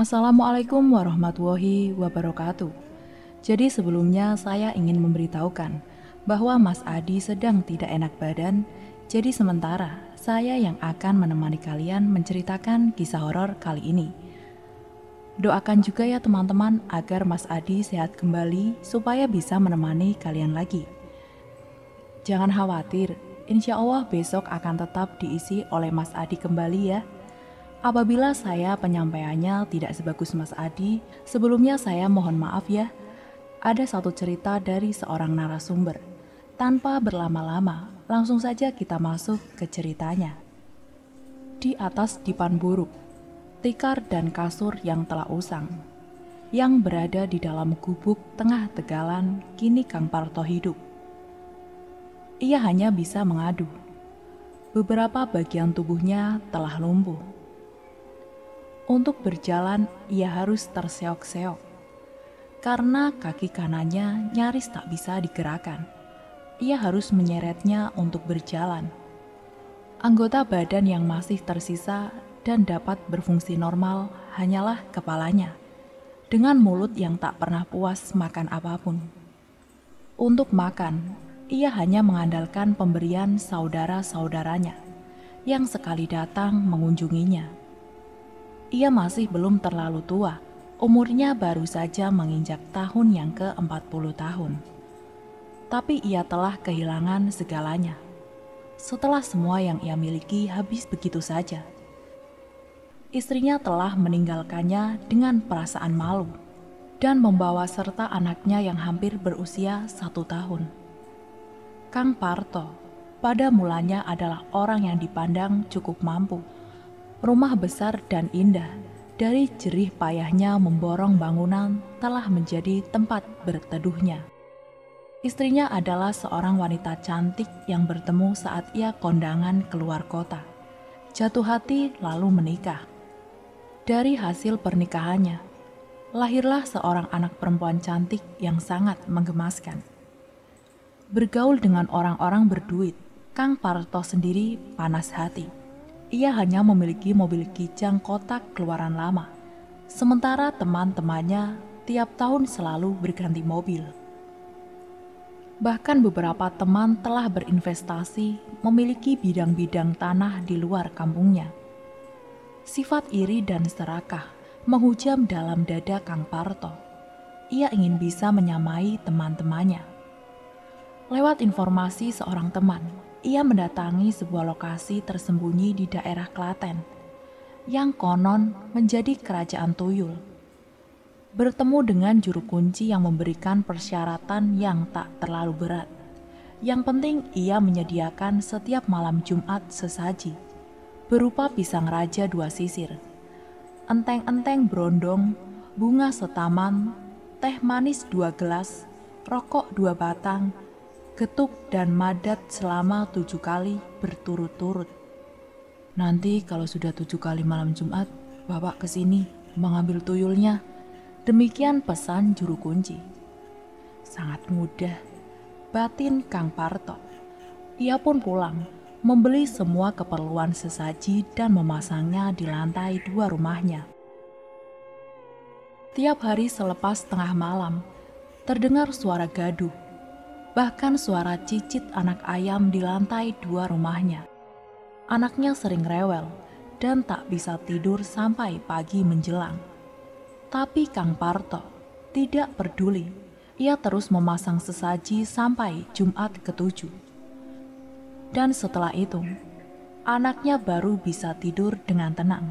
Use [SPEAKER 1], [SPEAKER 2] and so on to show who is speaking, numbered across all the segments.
[SPEAKER 1] Assalamualaikum warahmatullahi wabarakatuh. Jadi sebelumnya saya ingin memberitahukan bahwa Mas Adi sedang tidak enak badan, jadi sementara saya yang akan menemani kalian menceritakan kisah horor kali ini. Doakan juga ya teman-teman agar Mas Adi sehat kembali supaya bisa menemani kalian lagi. Jangan khawatir, insya Allah besok akan tetap diisi oleh Mas Adi kembali ya. Apabila saya penyampaiannya tidak sebagus Mas Adi, sebelumnya saya mohon maaf ya. Ada satu cerita dari seorang narasumber. Tanpa berlama-lama, langsung saja kita masuk ke ceritanya. Di atas dipan buruk, tikar dan kasur yang telah usang, yang berada di dalam gubuk tengah tegalan, kini Kang Parto hidup. Ia hanya bisa mengadu. Beberapa bagian tubuhnya telah lumpuh untuk berjalan, ia harus terseok-seok karena kaki kanannya nyaris tak bisa digerakkan. Ia harus menyeretnya untuk berjalan. Anggota badan yang masih tersisa dan dapat berfungsi normal hanyalah kepalanya, dengan mulut yang tak pernah puas makan apapun. Untuk makan, ia hanya mengandalkan pemberian saudara-saudaranya yang sekali datang mengunjunginya ia masih belum terlalu tua, umurnya baru saja menginjak tahun yang ke-40 tahun. Tapi ia telah kehilangan segalanya. Setelah semua yang ia miliki habis begitu saja. Istrinya telah meninggalkannya dengan perasaan malu dan membawa serta anaknya yang hampir berusia satu tahun. Kang Parto pada mulanya adalah orang yang dipandang cukup mampu rumah besar dan indah dari jerih payahnya memborong bangunan telah menjadi tempat berteduhnya. Istrinya adalah seorang wanita cantik yang bertemu saat ia kondangan keluar kota. Jatuh hati lalu menikah. Dari hasil pernikahannya, lahirlah seorang anak perempuan cantik yang sangat menggemaskan. Bergaul dengan orang-orang berduit, Kang Parto sendiri panas hati ia hanya memiliki mobil kijang kotak keluaran lama. Sementara teman-temannya tiap tahun selalu berganti mobil. Bahkan beberapa teman telah berinvestasi memiliki bidang-bidang tanah di luar kampungnya. Sifat iri dan serakah menghujam dalam dada Kang Parto. Ia ingin bisa menyamai teman-temannya. Lewat informasi seorang teman, ia mendatangi sebuah lokasi tersembunyi di daerah Klaten yang konon menjadi kerajaan tuyul. Bertemu dengan juru kunci yang memberikan persyaratan yang tak terlalu berat. Yang penting ia menyediakan setiap malam Jumat sesaji berupa pisang raja dua sisir, enteng-enteng brondong, bunga setaman, teh manis dua gelas, rokok dua batang, ketuk dan madat selama tujuh kali berturut-turut. Nanti kalau sudah tujuh kali malam Jumat, bapak ke sini mengambil tuyulnya. Demikian pesan juru kunci. Sangat mudah, batin Kang Parto. Ia pun pulang, membeli semua keperluan sesaji dan memasangnya di lantai dua rumahnya. Tiap hari selepas tengah malam, terdengar suara gaduh bahkan suara cicit anak ayam di lantai dua rumahnya. Anaknya sering rewel dan tak bisa tidur sampai pagi menjelang. Tapi Kang Parto tidak peduli. Ia terus memasang sesaji sampai Jumat ketujuh. Dan setelah itu, anaknya baru bisa tidur dengan tenang.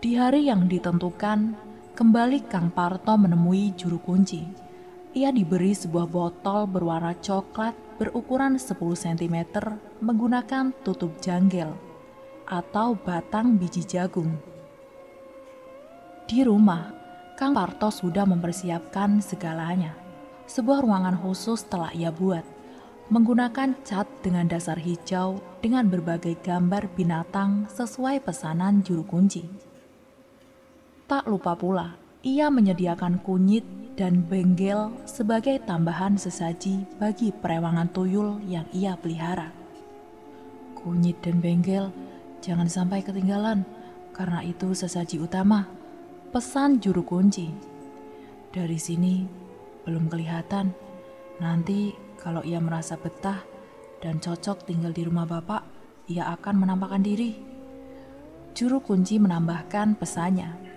[SPEAKER 1] Di hari yang ditentukan, kembali Kang Parto menemui juru kunci ia diberi sebuah botol berwarna coklat berukuran 10 cm menggunakan tutup janggel atau batang biji jagung. Di rumah, Kang Parto sudah mempersiapkan segalanya. Sebuah ruangan khusus telah ia buat, menggunakan cat dengan dasar hijau dengan berbagai gambar binatang sesuai pesanan juru kunci. Tak lupa pula, ia menyediakan kunyit dan benggel sebagai tambahan sesaji bagi perewangan tuyul yang ia pelihara. Kunyit dan benggel jangan sampai ketinggalan, karena itu sesaji utama. Pesan juru kunci. Dari sini belum kelihatan. Nanti kalau ia merasa betah dan cocok tinggal di rumah bapak, ia akan menampakkan diri. Juru kunci menambahkan pesannya.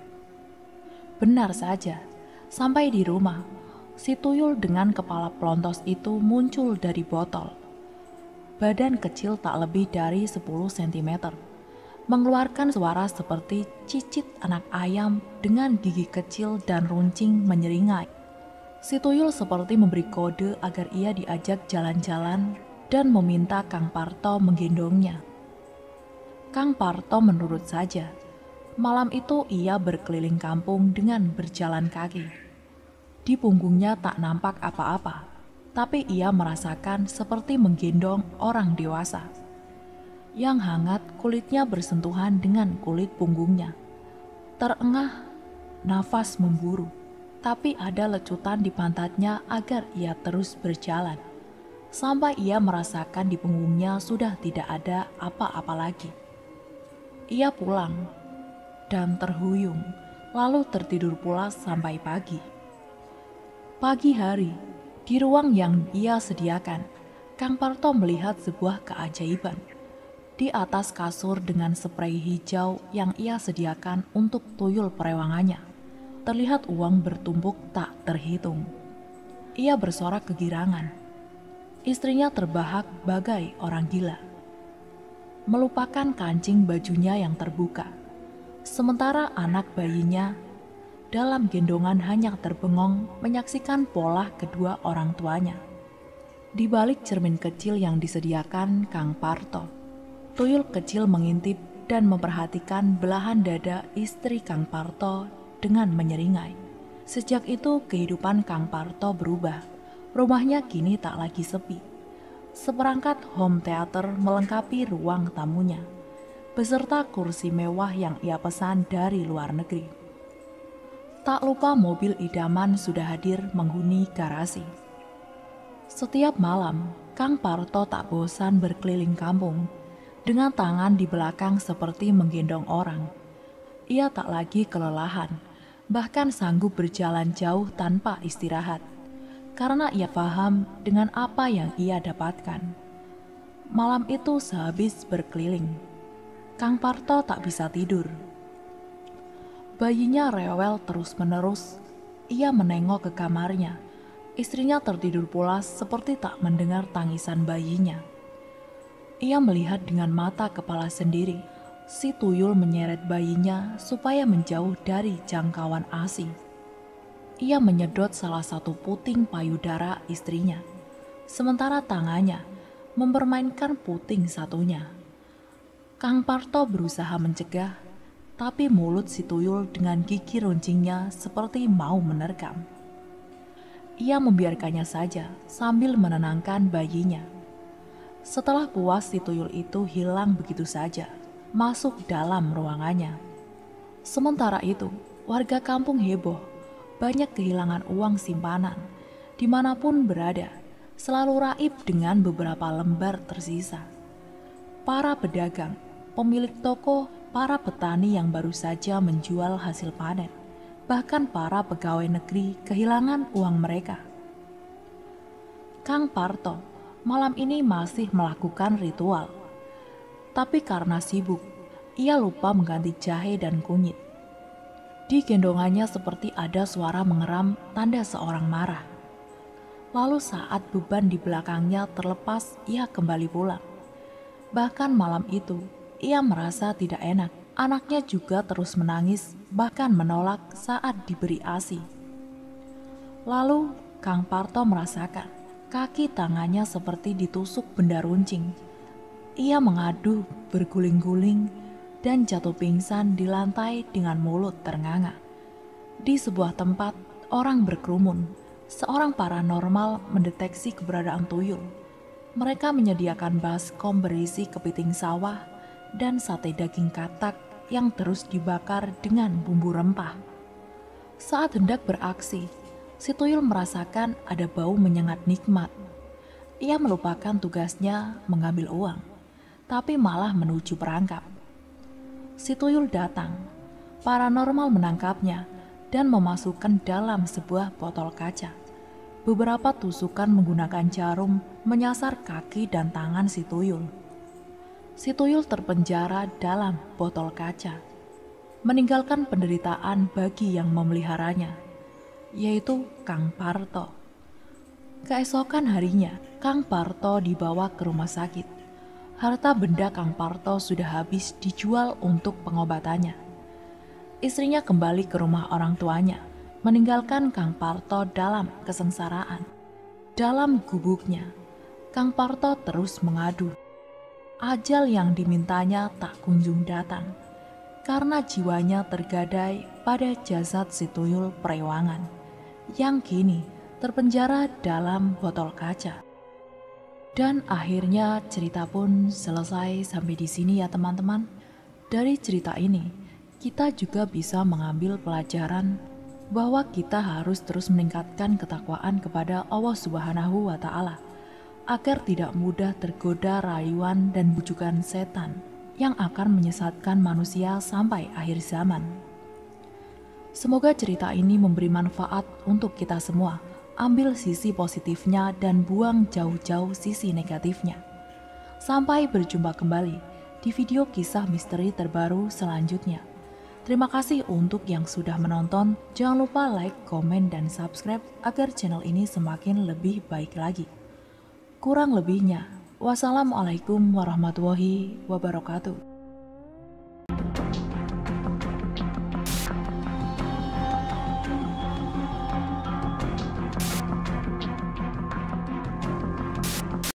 [SPEAKER 1] Benar saja, sampai di rumah, si tuyul dengan kepala pelontos itu muncul dari botol. Badan kecil tak lebih dari 10 cm, mengeluarkan suara seperti cicit anak ayam dengan gigi kecil dan runcing menyeringai. Si tuyul seperti memberi kode agar ia diajak jalan-jalan dan meminta Kang Parto menggendongnya. Kang Parto menurut saja, Malam itu ia berkeliling kampung dengan berjalan kaki. Di punggungnya tak nampak apa-apa, tapi ia merasakan seperti menggendong orang dewasa. Yang hangat kulitnya bersentuhan dengan kulit punggungnya. Terengah, nafas memburu, tapi ada lecutan di pantatnya agar ia terus berjalan. Sampai ia merasakan di punggungnya sudah tidak ada apa-apa lagi. Ia pulang dan terhuyung, lalu tertidur pulas sampai pagi. Pagi hari, di ruang yang ia sediakan, Kang Parto melihat sebuah keajaiban. Di atas kasur dengan spray hijau yang ia sediakan untuk tuyul perewangannya, terlihat uang bertumpuk tak terhitung. Ia bersorak kegirangan. Istrinya terbahak bagai orang gila. Melupakan kancing bajunya yang terbuka, sementara anak bayinya dalam gendongan hanya terbengong menyaksikan pola kedua orang tuanya. Di balik cermin kecil yang disediakan Kang Parto, tuyul kecil mengintip dan memperhatikan belahan dada istri Kang Parto dengan menyeringai. Sejak itu kehidupan Kang Parto berubah. Rumahnya kini tak lagi sepi. Seperangkat home theater melengkapi ruang tamunya beserta kursi mewah yang ia pesan dari luar negeri. Tak lupa mobil idaman sudah hadir menghuni garasi. Setiap malam, Kang Parto tak bosan berkeliling kampung dengan tangan di belakang seperti menggendong orang. Ia tak lagi kelelahan, bahkan sanggup berjalan jauh tanpa istirahat karena ia paham dengan apa yang ia dapatkan. Malam itu sehabis berkeliling, Kang Parto tak bisa tidur. Bayinya rewel terus-menerus. Ia menengok ke kamarnya. Istrinya tertidur pulas seperti tak mendengar tangisan bayinya. Ia melihat dengan mata kepala sendiri. Si tuyul menyeret bayinya supaya menjauh dari jangkauan asi. Ia menyedot salah satu puting payudara istrinya. Sementara tangannya mempermainkan puting satunya. Kang Parto berusaha mencegah, tapi mulut si tuyul dengan gigi runcingnya seperti mau menerkam. Ia membiarkannya saja sambil menenangkan bayinya. Setelah puas si tuyul itu hilang begitu saja, masuk dalam ruangannya. Sementara itu, warga kampung heboh, banyak kehilangan uang simpanan, dimanapun berada, selalu raib dengan beberapa lembar tersisa. Para pedagang pemilik toko, para petani yang baru saja menjual hasil panen, bahkan para pegawai negeri kehilangan uang mereka. Kang Parto malam ini masih melakukan ritual, tapi karena sibuk, ia lupa mengganti jahe dan kunyit. Di gendongannya seperti ada suara mengeram tanda seorang marah. Lalu saat beban di belakangnya terlepas, ia kembali pulang. Bahkan malam itu, ia merasa tidak enak. Anaknya juga terus menangis, bahkan menolak saat diberi ASI. Lalu, Kang Parto merasakan kaki tangannya seperti ditusuk benda runcing. Ia mengaduh, berguling-guling, dan jatuh pingsan di lantai dengan mulut ternganga. Di sebuah tempat, orang berkerumun. Seorang paranormal mendeteksi keberadaan tuyul mereka menyediakan baskom berisi kepiting sawah dan sate daging katak yang terus dibakar dengan bumbu rempah. Saat hendak beraksi, Situyul merasakan ada bau menyengat nikmat. Ia melupakan tugasnya mengambil uang, tapi malah menuju perangkap. Situyul datang. Paranormal menangkapnya dan memasukkan dalam sebuah botol kaca. Beberapa tusukan menggunakan jarum menyasar kaki dan tangan Situyul si tuyul terpenjara dalam botol kaca, meninggalkan penderitaan bagi yang memeliharanya, yaitu Kang Parto. Keesokan harinya, Kang Parto dibawa ke rumah sakit. Harta benda Kang Parto sudah habis dijual untuk pengobatannya. Istrinya kembali ke rumah orang tuanya, meninggalkan Kang Parto dalam kesengsaraan. Dalam gubuknya, Kang Parto terus mengadu ajal yang dimintanya tak kunjung datang, karena jiwanya tergadai pada jasad si tuyul perewangan, yang kini terpenjara dalam botol kaca. Dan akhirnya cerita pun selesai sampai di sini ya teman-teman. Dari cerita ini, kita juga bisa mengambil pelajaran bahwa kita harus terus meningkatkan ketakwaan kepada Allah Subhanahu wa taala agar tidak mudah tergoda rayuan dan bujukan setan yang akan menyesatkan manusia sampai akhir zaman. Semoga cerita ini memberi manfaat untuk kita semua. Ambil sisi positifnya dan buang jauh-jauh sisi negatifnya. Sampai berjumpa kembali di video kisah misteri terbaru selanjutnya. Terima kasih untuk yang sudah menonton. Jangan lupa like, komen, dan subscribe agar channel ini semakin lebih baik lagi. Kurang lebihnya, wassalamualaikum warahmatullahi wabarakatuh.